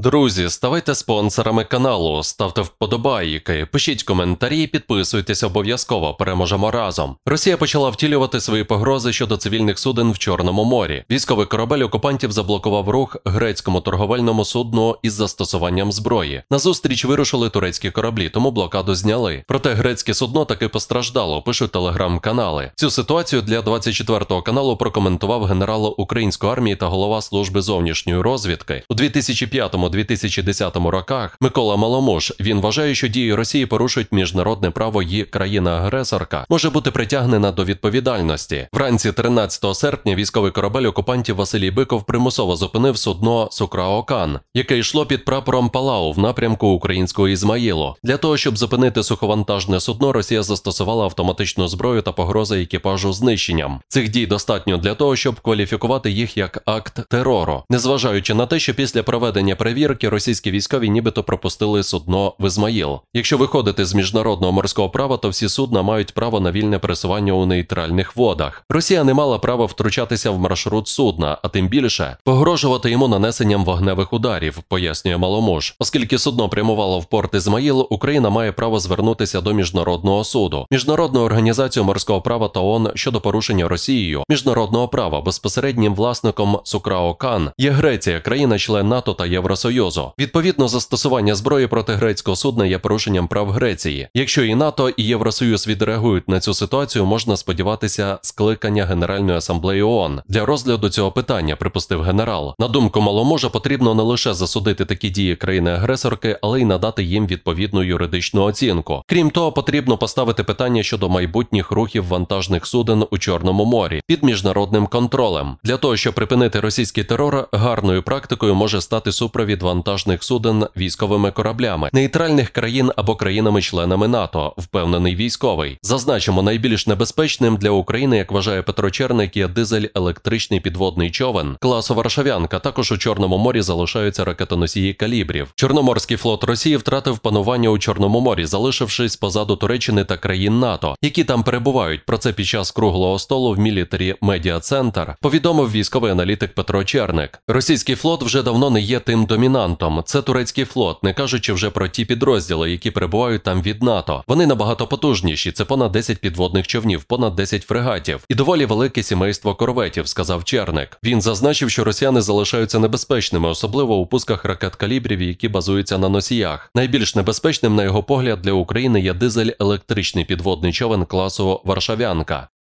Друзі, ставайте спонсорами каналу, ставте вподобайки, пишіть коментарі, підписуйтесь обов'язково. Переможемо разом. Росія почала втілювати свої погрози щодо цивільних суден в Чорному морі. Військовий корабель окупантів заблокував рух грецькому торговельному судну із застосуванням зброї. На зустріч вирушили турецькі кораблі, тому блокаду зняли. Проте грецьке судно таки постраждало. Пишуть телеграм-канали. Цю ситуацію для 24-го каналу прокоментував генерал української армії та голова служби зовнішньої розвідки у 2005 2009-2010 роках Микола Маломуш він вважає, що дії Росії порушують міжнародне право її країна-агресорка, може бути притягнена до відповідальності. Вранці 13 серпня військовий корабель окупантів Василій Биков примусово зупинив судно Сукраокан, яке йшло під прапором Палау в напрямку українського Ізмаїлу. Для того щоб зупинити суховантажне судно, Росія застосувала автоматичну зброю та погрози екіпажу знищенням. Цих дій достатньо для того, щоб кваліфікувати їх як акт терору, незважаючи на те, що після проведення перевірки перевірки російські військові нібито пропустили судно в Ізмаїл. Якщо виходити з міжнародного морського права, то всі судна мають право на вільне пересування у нейтральних водах. Росія не мала права втручатися в маршрут судна, а тим більше погрожувати йому нанесенням вогневих ударів, пояснює маломуж. Оскільки судно прямувало в порт Ізмаїл, Україна має право звернутися до міжнародного суду, міжнародну організацію морського права та ООН щодо порушення Росією міжнародного права безпосереднім власником Сукрао Кан є Греція, країна, член НАТО та Євросоюзу. Союзу. Відповідно, застосування зброї проти грецького судна є порушенням прав Греції. Якщо і НАТО, і Євросоюз відреагують на цю ситуацію, можна сподіватися скликання Генеральної асамблеї ООН. для розгляду цього питання, припустив генерал. На думку маломожа, потрібно не лише засудити такі дії країни-агресорки, але й надати їм відповідну юридичну оцінку. Крім того, потрібно поставити питання щодо майбутніх рухів вантажних суден у Чорному морі під міжнародним контролем. Для того щоб припинити російський терор, гарною практикою може стати супровід від вантажних суден військовими кораблями нейтральних країн або країнами-членами НАТО, впевнений військовий. Зазначимо, найбільш небезпечним для України, як вважає Петро Черник, є дизель електричний підводний човен. Класу Варшавянка також у Чорному морі залишаються ракетоносії калібрів. Чорноморський флот Росії втратив панування у Чорному морі, залишившись позаду Туреччини та країн НАТО, які там перебувають. Про це під час круглого столу в мілітарі Медіа Центр повідомив військовий аналітик Петро Черник. Російський флот вже давно не є тим до домінантом це турецький флот, не кажучи вже про ті підрозділи, які перебувають там від НАТО. Вони набагато потужніші. Це понад 10 підводних човнів, понад 10 фрегатів і доволі велике сімейство корветів, сказав Черник. Він зазначив, що росіяни залишаються небезпечними, особливо у пусках ракет калібрів, які базуються на носіях. Найбільш небезпечним, на його погляд, для України є дизель електричний підводний човен класу Варшавянка.